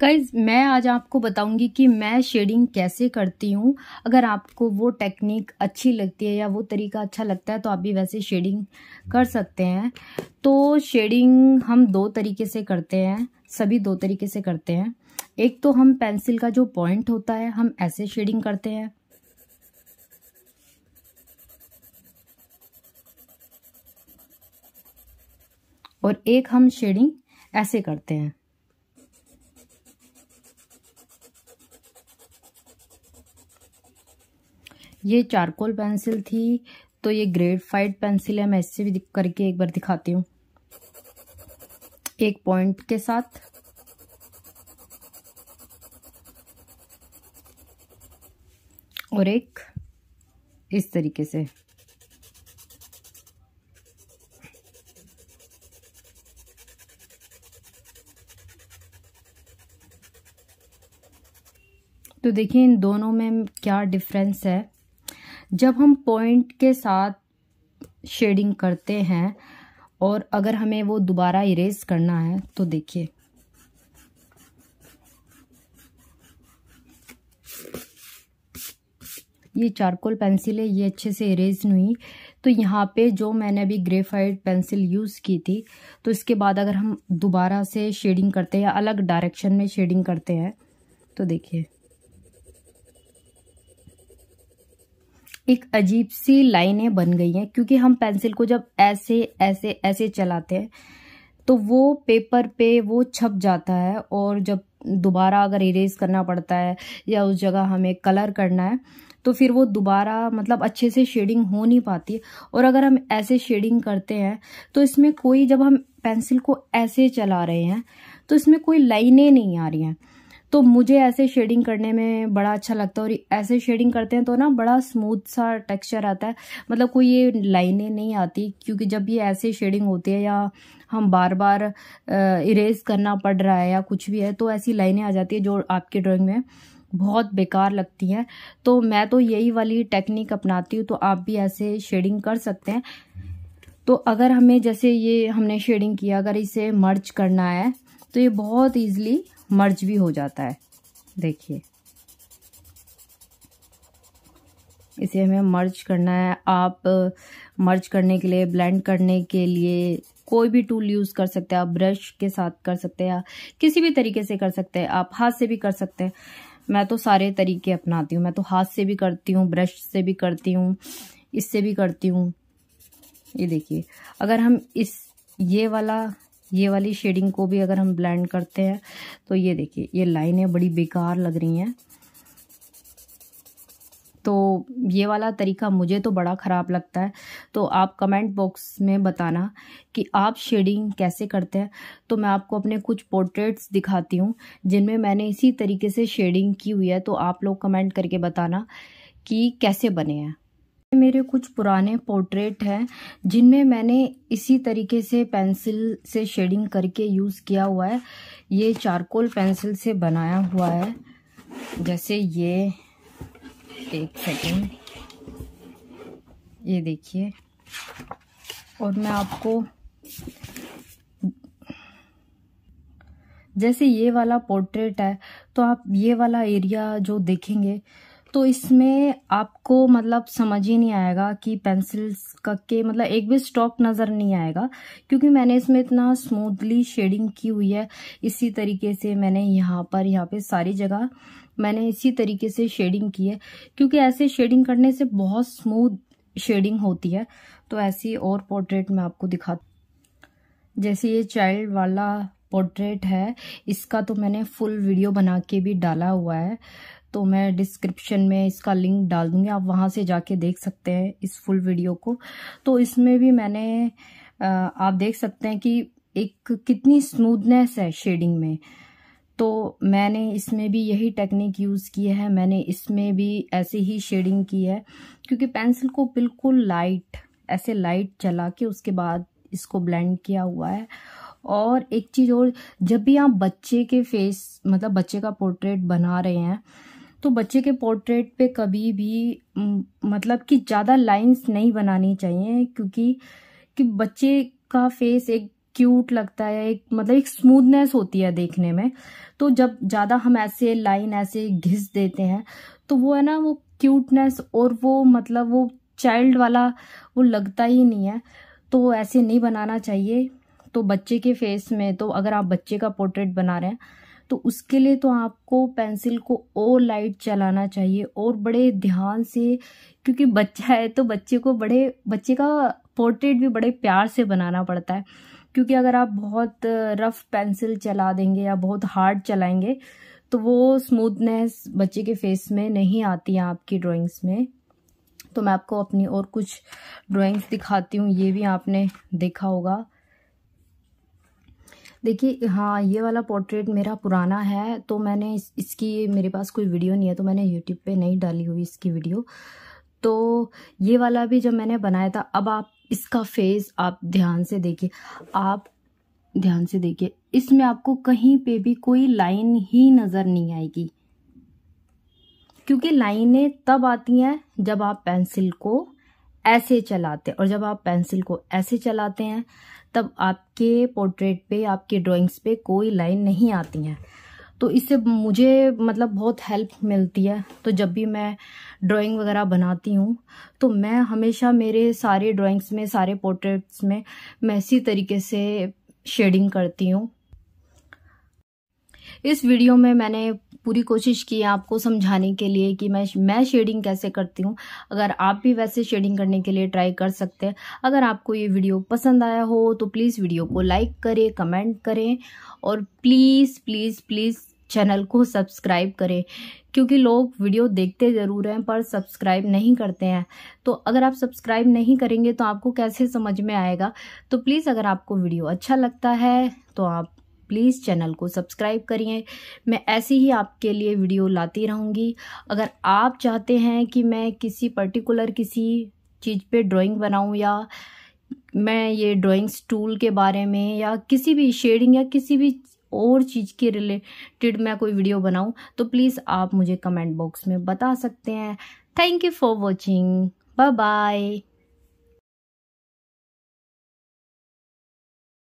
guys मैं आज आपको बताऊंगी कि मैं शेडिंग कैसे करती हूँ अगर आपको वो टेक्निक अच्छी लगती है या वो तरीका अच्छा लगता है तो आप भी वैसे शेडिंग कर सकते हैं तो शेडिंग हम दो तरीके से करते हैं सभी दो तरीके से करते हैं एक तो हम पेंसिल का जो पॉइंट होता है हम ऐसे शेडिंग करते हैं और एक हम शेडिंग ऐसे करते हैं ये चारकोल पेंसिल थी तो ये ग्रेड फाइव पेंसिल है मैं इससे भी करके एक बार दिखाती हूँ एक पॉइंट के साथ और एक इस तरीके से तो देखिए इन दोनों में क्या डिफरेंस है जब हम पॉइंट के साथ शेडिंग करते हैं और अगर हमें वो दोबारा इरेज करना है तो देखिए ये चारकोल पेंसिल है ये अच्छे से इरेज हुई तो यहाँ पे जो मैंने अभी ग्रेफाइट पेंसिल यूज़ की थी तो इसके बाद अगर हम दोबारा से शेडिंग करते हैं या अलग डायरेक्शन में शेडिंग करते हैं तो देखिए एक अजीब सी लाइनें बन गई हैं क्योंकि हम पेंसिल को जब ऐसे ऐसे ऐसे चलाते हैं तो वो पेपर पे वो छप जाता है और जब दोबारा अगर इरेज करना पड़ता है या उस जगह हमें कलर करना है तो फिर वो दोबारा मतलब अच्छे से शेडिंग हो नहीं पाती और अगर हम ऐसे शेडिंग करते हैं तो इसमें कोई जब हम पेंसिल को ऐसे चला रहे हैं तो इसमें कोई लाइनें नहीं आ रही हैं तो मुझे ऐसे शेडिंग करने में बड़ा अच्छा लगता है और ऐसे शेडिंग करते हैं तो ना बड़ा स्मूथ सा टेक्सचर आता है मतलब कोई ये लाइनें नहीं आती क्योंकि जब ये ऐसे शेडिंग होती है या हम बार बार इरेज करना पड़ रहा है या कुछ भी है तो ऐसी लाइनें आ जाती है जो आपकी ड्राइंग में बहुत बेकार लगती हैं तो मैं तो यही वाली टेक्निक अपनाती हूँ तो आप भी ऐसे शेडिंग कर सकते हैं तो अगर हमें जैसे ये हमने शेडिंग किया अगर इसे मर्ज करना है तो ये बहुत ईजिली मर्ज भी हो जाता है देखिए इसे हमें मर्ज करना है आप मर्ज करने के लिए ब्लेंड करने के लिए कोई भी टूल यूज़ कर सकते हैं आप ब्रश के साथ कर सकते हैं किसी भी तरीके से कर सकते हैं आप हाथ से भी कर सकते हैं मैं तो सारे तरीके अपनाती हूँ मैं तो हाथ से भी करती हूँ ब्रश से भी करती हूँ इससे भी करती हूँ ये देखिए अगर हम इस ये वाला ये वाली शेडिंग को भी अगर हम ब्लेंड करते हैं तो ये देखिए ये लाइनें बड़ी बेकार लग रही हैं तो ये वाला तरीका मुझे तो बड़ा ख़राब लगता है तो आप कमेंट बॉक्स में बताना कि आप शेडिंग कैसे करते हैं तो मैं आपको अपने कुछ पोर्ट्रेट्स दिखाती हूँ जिनमें मैंने इसी तरीके से शेडिंग की हुई है तो आप लोग कमेंट करके बताना कि कैसे बने हैं मेरे कुछ पुराने पोर्ट्रेट हैं जिनमें मैंने इसी तरीके से पेंसिल से शेडिंग करके यूज़ किया हुआ है ये चारकोल पेंसिल से बनाया हुआ है जैसे ये एक सेकेंड ये देखिए और मैं आपको जैसे ये वाला पोर्ट्रेट है तो आप ये वाला एरिया जो देखेंगे तो इसमें आपको मतलब समझ ही नहीं आएगा कि पेंसिल्स का के मतलब एक भी स्टॉक नज़र नहीं आएगा क्योंकि मैंने इसमें इतना स्मूथली शेडिंग की हुई है इसी तरीके से मैंने यहाँ पर यहाँ पे सारी जगह मैंने इसी तरीके से शेडिंग की है क्योंकि ऐसे शेडिंग करने से बहुत स्मूथ शेडिंग होती है तो ऐसी और पोर्ट्रेट मैं आपको दिखा जैसे ये चाइल्ड वाला पोर्ट्रेट है इसका तो मैंने फुल वीडियो बना के भी डाला हुआ है तो मैं डिस्क्रिप्शन में इसका लिंक डाल दूंगी आप वहाँ से जाके देख सकते हैं इस फुल वीडियो को तो इसमें भी मैंने आप देख सकते हैं कि एक कितनी स्मूथनेस है शेडिंग में तो मैंने इसमें भी यही टेक्निक यूज़ की है मैंने इसमें भी ऐसे ही शेडिंग की है क्योंकि पेंसिल को बिल्कुल लाइट ऐसे लाइट चला के उसके बाद इसको ब्लेंड किया हुआ है और एक चीज़ और जब भी आप बच्चे के फेस मतलब बच्चे का पोर्ट्रेट बना रहे हैं तो बच्चे के पोर्ट्रेट पे कभी भी मतलब कि ज़्यादा लाइंस नहीं बनानी चाहिए क्योंकि कि बच्चे का फेस एक क्यूट लगता है एक मतलब एक स्मूथनेस होती है देखने में तो जब ज़्यादा हम ऐसे लाइन ऐसे घिस देते हैं तो वो है ना वो क्यूटनेस और वो मतलब वो चाइल्ड वाला वो लगता ही नहीं है तो ऐसे नहीं बनाना चाहिए तो बच्चे के फेस में तो अगर आप बच्चे का पोर्ट्रेट बना रहे हैं तो उसके लिए तो आपको पेंसिल को और लाइट चलाना चाहिए और बड़े ध्यान से क्योंकि बच्चा है तो बच्चे को बड़े बच्चे का पोर्ट्रेट भी बड़े प्यार से बनाना पड़ता है क्योंकि अगर आप बहुत रफ़ पेंसिल चला देंगे या बहुत हार्ड चलाएंगे तो वो स्मूथनेस बच्चे के फेस में नहीं आती है आपकी ड्राइंग्स में तो मैं आपको अपनी और कुछ ड्राइंग्स दिखाती हूँ ये भी आपने देखा होगा देखिए हाँ ये वाला पोर्ट्रेट मेरा पुराना है तो मैंने इस, इसकी मेरे पास कोई वीडियो नहीं है तो मैंने यूट्यूब पे नहीं डाली हुई इसकी वीडियो तो ये वाला भी जब मैंने बनाया था अब आप इसका फेस आप ध्यान से देखिए आप ध्यान से देखिए इसमें आपको कहीं पे भी कोई लाइन ही नज़र नहीं आएगी क्योंकि लाइनें तब आती हैं जब आप पेंसिल को ऐसे चलाते और जब आप पेंसिल को ऐसे चलाते हैं तब आपके पोर्ट्रेट पे आपके ड्राइंग्स पे कोई लाइन नहीं आती हैं तो इससे मुझे मतलब बहुत हेल्प मिलती है तो जब भी मैं ड्राइंग वगैरह बनाती हूँ तो मैं हमेशा मेरे सारे ड्राइंग्स में सारे पोर्ट्रेट्स में मैं इसी तरीके से शेडिंग करती हूँ इस वीडियो में मैंने पूरी कोशिश की है आपको समझाने के लिए कि मैं मैं शेडिंग कैसे करती हूँ अगर आप भी वैसे शेडिंग करने के लिए ट्राई कर सकते हैं अगर आपको ये वीडियो पसंद आया हो तो प्लीज़ वीडियो को लाइक करें कमेंट करें और प्लीज़ प्लीज़ प्लीज़ चैनल को सब्सक्राइब करें क्योंकि लोग वीडियो देखते ज़रूर हैं पर सब्सक्राइब नहीं करते हैं तो अगर आप सब्सक्राइब नहीं करेंगे तो आपको कैसे समझ में आएगा तो प्लीज़ अगर आपको वीडियो अच्छा लगता है तो आप प्लीज़ चैनल को सब्सक्राइब करिए मैं ऐसी ही आपके लिए वीडियो लाती रहूँगी अगर आप चाहते हैं कि मैं किसी पर्टिकुलर किसी चीज़ पे ड्राइंग बनाऊँ या मैं ये ड्राइंग टूल के बारे में या किसी भी शेडिंग या किसी भी और चीज़ के रिलेटेड मैं कोई वीडियो बनाऊँ तो प्लीज़ आप मुझे कमेंट बॉक्स में बता सकते हैं thank you for watching bye bye